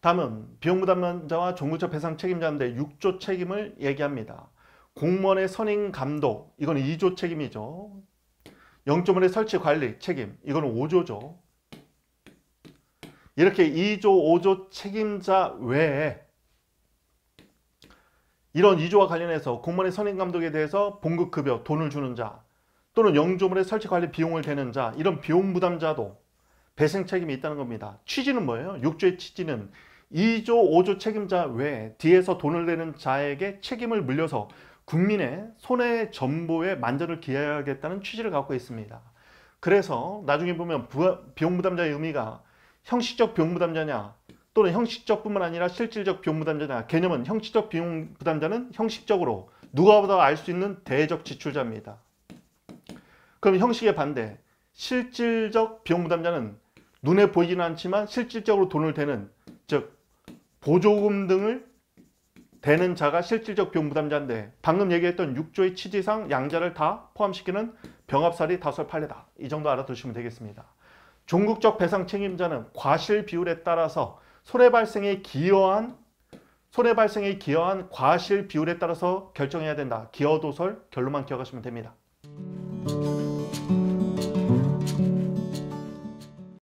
다음은 비용 부담자와 종구적 배상 책임자인데 6조 책임을 얘기합니다. 공무원의 선임 감독, 이건 2조 책임이죠. 영조물의 설치 관리 책임, 이건 5조죠. 이렇게 2조, 5조 책임자 외에 이런 2조와 관련해서 공무원의 선임 감독에 대해서 봉급급여, 돈을 주는 자, 또는 영조물의 설치 관리 비용을 대는 자, 이런 비용 부담자도 배생 책임이 있다는 겁니다. 취지는 뭐예요? 6조의 취지는 2조, 5조 책임자 외에 뒤에서 돈을 내는 자에게 책임을 물려서 국민의 손해 전보에 만전을 기해야겠다는 취지를 갖고 있습니다. 그래서 나중에 보면 비용 부담자의 의미가 형식적 비용 부담자냐 또는 형식적뿐만 아니라 실질적 비용 부담자냐 개념은 형식적 비용 부담자는 형식적으로 누가보다 알 수 있는 대적 지출자입니다. 그럼 형식의 반대 실질적 비용 부담자는 눈에 보이지는 않지만 실질적으로 돈을 대는 즉 보조금 등을 대는 자가 실질적 비용 부담자인데 방금 얘기했던 6조의 취지상 양자를 다 포함시키는 병합살이 다섯의 판례다. 이 정도 알아두시면 되겠습니다. 종국적 배상 책임자는 과실 비율에 따라서 손해 발생에 기여한 손해 발생에 기여한 과실 비율에 따라서 결정해야 된다. 기여도설 결론만 기억하시면 됩니다.